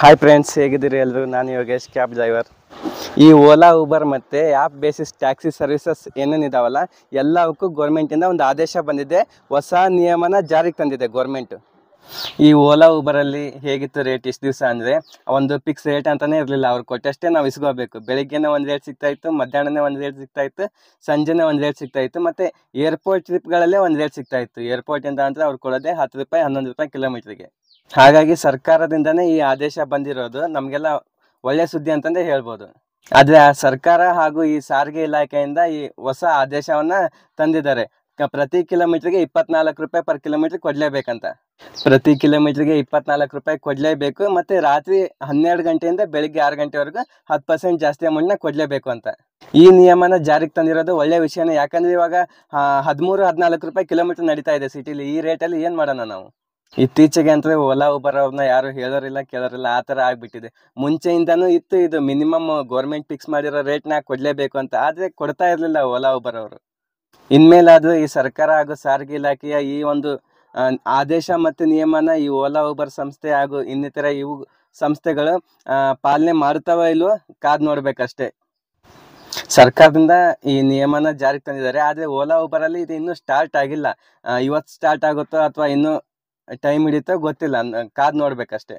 hi friends ಹೇಗಿದ್ದೀರಿ ಎಲ್ಲರೂ ನಾನು ಯೋಗೇಶ್ ಕ್ಯಾಬ್ ಡ್ರೈವರ್ ಈ ಓಲಾ ಊಬರ್ ಮತ್ತು ಆ್ಯಪ್ ಬೇಸಿಸ್ ಟ್ಯಾಕ್ಸಿ ಸರ್ವಿಸಸ್ ಏನೇನಿದಾವಲ್ಲ ಎಲ್ಲವಕ್ಕೂ ಗೌರ್ಮೆಂಟಿಂದ ಒಂದು ಆದೇಶ ಬಂದಿದೆ ಹೊಸ ನಿಯಮನ ಜಾರಿಗೆ ತಂದಿದೆ ಗೌರ್ಮೆಂಟು ಈ ಓಲಾ ಊಬರಲ್ಲಿ ಹೇಗಿತ್ತು ರೇಟ್ ಇಷ್ಟು ದಿವಸ ಅಂದರೆ ಒಂದು ಫಿಕ್ಸ್ ರೇಟ್ ಅಂತಲೇ ಇರಲಿಲ್ಲ ಅವ್ರು ಕೊಟ್ಟಷ್ಟೇ ನಾವು ಇಸ್ಕೋಬೇಕು ಬೆಳಿಗ್ಗೆನೇ ಒಂದು ರೇಟ್ ಸಿಗ್ತಾಯಿತ್ತು ಮಧ್ಯಾಹ್ನನೇ ಒಂದು ರೇಟ್ ಇತ್ತು ಸಂಜೆನೇ ಒಂದು ರೇಟ್ ಇತ್ತು ಮತ್ತು ಏರ್ಪೋರ್ಟ್ ಟ್ರಿಪ್ಗಳಲ್ಲೇ ಒಂದು ರೇಟ್ ಸಿಗ್ತಾಯಿತ್ತು ಏರ್ಪೋರ್ಟಿಂದ ಅಂದರೆ ಅವ್ರು ಕೊಡೋದೇ ಹತ್ತು ರೂಪಾಯಿ ಹನ್ನೊಂದು ರೂಪಾಯಿ ಕಿಲೋಮೀಟ್ರಿಗೆ ಹಾಗಾಗಿ ಸರ್ಕಾರದಿಂದನೇ ಈ ಆದೇಶ ಬಂದಿರೋದು ನಮಗೆಲ್ಲ ಒಳ್ಳೆ ಸುದ್ದಿ ಅಂತಂದೇ ಹೇಳ್ಬೋದು ಆದರೆ ಆ ಸರ್ಕಾರ ಹಾಗೂ ಈ ಸಾರಿಗೆ ಇಲಾಖೆಯಿಂದ ಈ ಹೊಸ ಆದೇಶವನ್ನು ತಂದಿದ್ದಾರೆ ಪ್ರತಿ ಕಿಲೋಮೀಟ್ರಿಗೆ ಇಪ್ಪತ್ನಾಲ್ಕು ರೂಪಾಯಿ ಪರ್ ಕಿಲೋಮೀಟ್ರ್ ಕೊಡಲೇಬೇಕಂತ ಪ್ರತಿ ಕಿಲೋಮೀಟ್ರಿಗೆ ಇಪ್ಪತ್ನಾಲ್ಕು ರೂಪಾಯಿ ಕೊಡಲೇಬೇಕು ಮತ್ತು ರಾತ್ರಿ ಹನ್ನೆರಡು ಗಂಟೆಯಿಂದ ಬೆಳಿಗ್ಗೆ ಆರು ಗಂಟೆವರೆಗೂ ಹತ್ತು ಪರ್ಸೆಂಟ್ ಜಾಸ್ತಿ ಅಮೌಂಟ್ನ ಕೊಡಲೇಬೇಕು ಅಂತ ಈ ನಿಯಮನ ಜಾರಿಗೆ ತಂದಿರೋದು ಒಳ್ಳೆ ವಿಷಯನೇ ಯಾಕಂದ್ರೆ ಇವಾಗ ಹದಿಮೂರು ಹದಿನಾಲ್ಕು ರೂಪಾಯಿ ಕಿಲೋಮೀಟ್ರ್ ನಡೀತಾ ಇದೆ ಸಿಟಿಲಿ ಈ ರೇಟಲ್ಲಿ ಏನು ಮಾಡೋಣ ನಾವು ಇತ್ತೀಚೆಗೆ ಅಂತ ಓಲಾ ಉಬರ್ ಅವ್ರನ್ನ ಯಾರು ಹೇಳೋರಿಲ್ಲ ಕೇಳೋರಿಲ್ಲ ಆ ತರ ಆಗ್ಬಿಟ್ಟಿದೆ ಮುಂಚೆಯಿಂದಾನು ಇತ್ತು ಇದು ಮಿನಿಮಮ್ ಗೌರ್ಮೆಂಟ್ ಫಿಕ್ಸ್ ಮಾಡಿರೋ ರೇಟ್ನ ಕೊಡ್ಲೇಬೇಕು ಅಂತ ಆದ್ರೆ ಕೊಡ್ತಾ ಇರ್ಲಿಲ್ಲ ಓಲಾ ಉಬರ್ ಅವರು ಇನ್ಮೇಲಾದ್ರೂ ಈ ಸರ್ಕಾರ ಹಾಗೂ ಸಾರಿಗೆ ಇಲಾಖೆಯ ಈ ಒಂದು ಆದೇಶ ಮತ್ತು ನಿಯಮನ ಈ ಓಲಾ ಉಬರ್ ಸಂಸ್ಥೆ ಹಾಗೂ ಇನ್ನಿತರ ಇವು ಸಂಸ್ಥೆಗಳು ಪಾಲನೆ ಮಾಡ್ತಾವ ಇಲ್ವೋ ಕಾದ್ ನೋಡ್ಬೇಕಷ್ಟೇ ಸರ್ಕಾರದಿಂದ ಈ ನಿಯಮನ ಜಾರಿಗೆ ತಂದಿದ್ದಾರೆ ಆದ್ರೆ ಓಲಾ ಅಲ್ಲಿ ಇದು ಇನ್ನೂ ಸ್ಟಾರ್ಟ್ ಆಗಿಲ್ಲ ಇವತ್ತು ಸ್ಟಾರ್ಟ್ ಆಗುತ್ತೋ ಅಥವಾ ಇನ್ನೂ ಟೈಮ್ ಹಿಡಿತಾ ಗೊತ್ತಿಲ್ಲ ಕಾದ್ ನೋಡ್ಬೇಕಷ್ಟೇ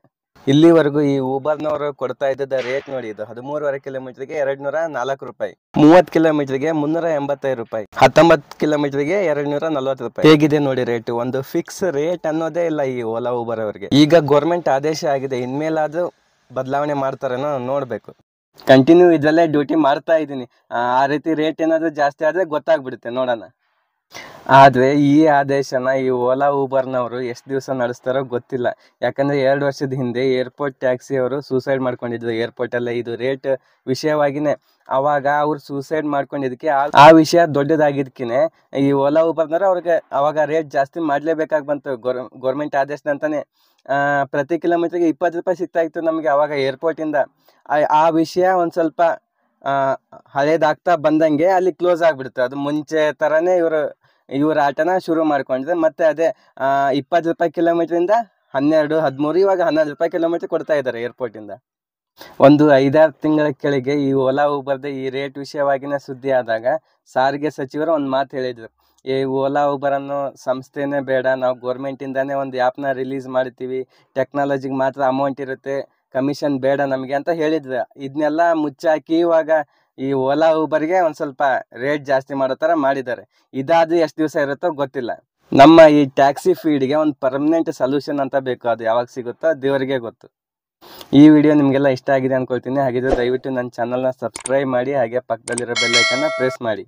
ಇಲ್ಲಿವರೆಗೂ ಈ ಊಬರ್ನವರು ಕೊಡ್ತಾ ಇದ್ದ ರೇಟ್ ನೋಡಿ ಇದು ಹದಿಮೂರುವರೆ ಕಿಲೋಮೀಟರ್ಗೆ ಎರಡ್ ನೂರ ನಾಲ್ಕು ರೂಪಾಯಿ ಮೂವತ್ ಗೆ ಮುನ್ನೂರ ಎಂಬತ್ತೈದು ರೂಪಾಯಿ ಹತ್ತೊಂಬತ್ತು ಕಿಲೋಮೀಟರ್ಗೆ ಎರಡ್ ನೂರ ನಲ್ವತ್ತು ರೂಪಾಯಿ ಹೇಗಿದೆ ನೋಡಿ ರೇಟ್ ಒಂದು ಫಿಕ್ಸ್ ರೇಟ್ ಅನ್ನೋದೇ ಇಲ್ಲ ಈ ಓಲಾ ಊಬರ್ ಅವರಿಗೆ ಈಗ ಗೋರ್ಮೆಂಟ್ ಆದೇಶ ಆಗಿದೆ ಇನ್ಮೇಲಾದ್ರೂ ಬದಲಾವಣೆ ಮಾಡ್ತಾರೇನೋ ನೋಡ್ಬೇಕು ಕಂಟಿನ್ಯೂ ಇದ್ರಲ್ಲೇ ಡ್ಯೂಟಿ ಮಾಡ್ತಾ ಇದ್ದೀನಿ ಆ ರೀತಿ ರೇಟ್ ಏನಾದ್ರೂ ಜಾಸ್ತಿ ಆದ್ರೆ ಗೊತ್ತಾಗ್ಬಿಡುತ್ತೆ ನೋಡೋಣ ಆದ್ರೆ ಈ ಆದೇಶನ ಈ ಓಲಾ ಊಬರ್ನವರು ಎಷ್ಟು ದಿವಸ ನಡೆಸ್ತಾರೋ ಗೊತ್ತಿಲ್ಲ ಯಾಕಂದ್ರೆ ಎರಡು ವರ್ಷದ ಹಿಂದೆ ಏರ್ಪೋರ್ಟ್ ಟ್ಯಾಕ್ಸಿ ಅವರು ಸೂಸೈಡ್ ಮಾಡ್ಕೊಂಡಿದ್ರು ಏರ್ಪೋರ್ಟಲ್ಲೇ ಇದು ರೇಟ್ ವಿಷಯವಾಗಿನೇ ಅವಾಗ ಅವ್ರು ಸೂಸೈಡ್ ಮಾಡ್ಕೊಂಡಿದ್ದಕ್ಕೆ ಆ ವಿಷಯ ದೊಡ್ಡದಾಗಿದ್ಕಿನೆ ಈ ಓಲಾ ಊಬರ್ನವರು ಅವ್ರಿಗೆ ಅವಾಗ ರೇಟ್ ಜಾಸ್ತಿ ಮಾಡ್ಲೇಬೇಕಾಗಿ ಬಂತು ಗೌರ್ಮೆಂಟ್ ಗೋರ್ಮೆಂಟ್ ಆದೇಶನಂತಾನೆ ಪ್ರತಿ ಕಿಲೋಮೀಟ್ರಿಗೆ ಇಪ್ಪತ್ತು ರೂಪಾಯಿ ಸಿಗ್ತಾ ಇತ್ತು ನಮಗೆ ಆವಾಗ ಏರ್ಪೋರ್ಟಿಂದ ಆ ವಿಷಯ ಒಂದ್ ಸ್ವಲ್ಪ ಹಳೇದಾಗ್ತಾ ಬಂದಂಗೆ ಅಲ್ಲಿ ಕ್ಲೋಸ್ ಆಗ್ಬಿಡ್ತು ಅದು ಮುಂಚೆ ತರಾನೇ ಇವರು ಇವರ ಆಟನ ಶುರು ಮಾಡ್ಕೊಂಡಿದೆ ಮತ್ತೆ ಅದೇ ಇಪ್ಪತ್ತು ರೂಪಾಯಿ ಕಿಲೋಮೀಟ್ರಿಂದ ಹನ್ನೆರಡು ಹದಿಮೂರು ಇವಾಗ ಹನ್ನೊಂದು ರೂಪಾಯಿ ಕಿಲೋಮೀಟ್ರ್ ಕೊಡ್ತಾ ಇದ್ದಾರೆ ಏರ್ಪೋರ್ಟಿಂದ ಒಂದು ಐದಾರು ತಿಂಗಳ ಕೆಳಗೆ ಈ ಓಲಾ ಊಬರ್ದ ಈ ರೇಟ್ ವಿಷಯವಾಗಿನ ಸುದ್ದಿ ಆದಾಗ ಸಾರಿಗೆ ಸಚಿವರು ಒಂದು ಮಾತು ಹೇಳಿದರು ಈ ಓಲಾ ಊಬರ್ ಅನ್ನೋ ಸಂಸ್ಥೆನೇ ಬೇಡ ನಾವು ಗೋರ್ಮೆಂಟಿಂದಾನೇ ಒಂದು ಆ್ಯಪ್ನ ರಿಲೀಸ್ ಮಾಡ್ತೀವಿ ಟೆಕ್ನಾಲಜಿಗೆ ಮಾತ್ರ ಅಮೌಂಟ್ ಇರುತ್ತೆ ಕಮಿಷನ್ ಬೇಡ ನಮಗೆ ಅಂತ ಹೇಳಿದ್ರು ಇದನ್ನೆಲ್ಲ ಮುಚ್ಚಾಕಿ ಇವಾಗ ಈ ಓಲಾ ಊಬರ್ಗೆ ಒಂದು ಸ್ವಲ್ಪ ರೇಟ್ ಜಾಸ್ತಿ ಮಾಡೋ ಥರ ಮಾಡಿದ್ದಾರೆ ಇದಾದ ಎಷ್ಟು ದಿವಸ ಇರುತ್ತೋ ಗೊತ್ತಿಲ್ಲ ನಮ್ಮ ಈ ಟ್ಯಾಕ್ಸಿ ಫೀಡ್ಗೆ ಒಂದು ಪರ್ಮನೆಂಟ್ ಸೊಲ್ಯೂಷನ್ ಅಂತ ಬೇಕು ಅದು ಯಾವಾಗ ಸಿಗುತ್ತೋ ದೇವರಿಗೆ ಗೊತ್ತು ಈ ವಿಡಿಯೋ ನಿಮಗೆಲ್ಲ ಇಷ್ಟ ಆಗಿದೆ ಅನ್ಕೊಳ್ತೀನಿ ಹಾಗಿದ್ರೆ ದಯವಿಟ್ಟು ನನ್ನ ಚಾನಲ್ನ ಸಬ್ಸ್ಕ್ರೈಬ್ ಮಾಡಿ ಹಾಗೆ ಪಕ್ಕದಲ್ಲಿರೋ ಬೆಲ್ಲೈಕನ್ನ ಪ್ರೆಸ್ ಮಾಡಿ